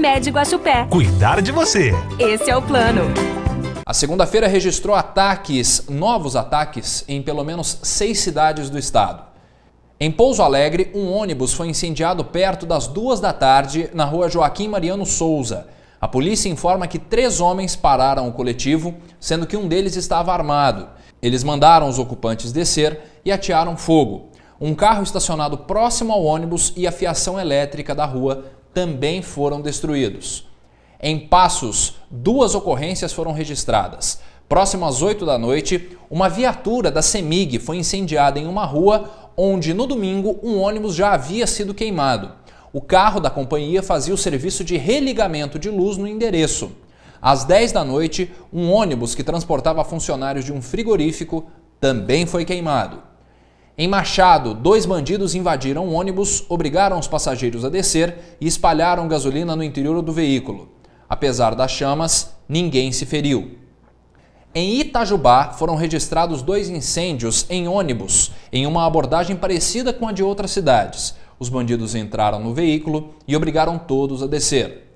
Unimed Guaxupé. Cuidar de você. Esse é o plano. A segunda-feira registrou ataques, novos ataques, em pelo menos seis cidades do estado. Em Pouso Alegre, um ônibus foi incendiado perto das duas da tarde na rua Joaquim Mariano Souza. A polícia informa que três homens pararam o coletivo, sendo que um deles estava armado. Eles mandaram os ocupantes descer e atearam fogo. Um carro estacionado próximo ao ônibus e a fiação elétrica da rua também foram destruídos. Em Passos, duas ocorrências foram registradas. Próximo às 8 da noite, uma viatura da CEMIG foi incendiada em uma rua onde, no domingo, um ônibus já havia sido queimado. O carro da companhia fazia o serviço de religamento de luz no endereço. Às 10 da noite, um ônibus que transportava funcionários de um frigorífico também foi queimado. Em Machado, dois bandidos invadiram um ônibus, obrigaram os passageiros a descer e espalharam gasolina no interior do veículo. Apesar das chamas, ninguém se feriu. Em Itajubá, foram registrados dois incêndios em ônibus, em uma abordagem parecida com a de outras cidades. Os bandidos entraram no veículo e obrigaram todos a descer.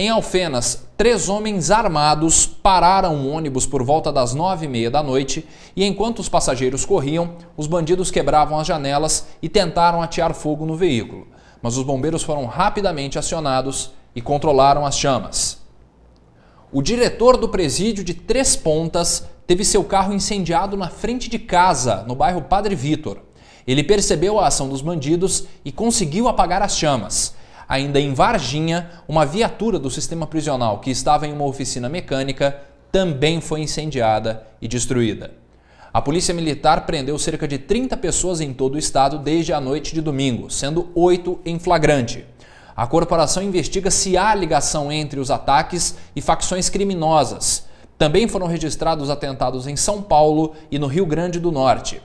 Em Alfenas, três homens armados pararam um ônibus por volta das nove e meia da noite e, enquanto os passageiros corriam, os bandidos quebravam as janelas e tentaram atear fogo no veículo. Mas os bombeiros foram rapidamente acionados e controlaram as chamas. O diretor do presídio de Três Pontas teve seu carro incendiado na frente de casa, no bairro Padre Vitor. Ele percebeu a ação dos bandidos e conseguiu apagar as chamas ainda em Varginha, uma viatura do sistema prisional que estava em uma oficina mecânica também foi incendiada e destruída. A polícia militar prendeu cerca de 30 pessoas em todo o estado desde a noite de domingo, sendo oito em flagrante. A corporação investiga se há ligação entre os ataques e facções criminosas. Também foram registrados atentados em São Paulo e no Rio Grande do Norte.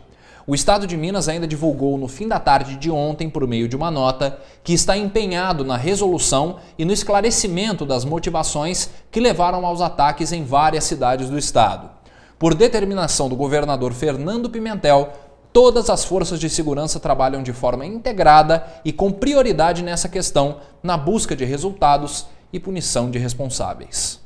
O estado de Minas ainda divulgou no fim da tarde de ontem, por meio de uma nota, que está empenhado na resolução e no esclarecimento das motivações que levaram aos ataques em várias cidades do estado. Por determinação do governador Fernando Pimentel, todas as forças de segurança trabalham de forma integrada e com prioridade nessa questão na busca de resultados e punição de responsáveis.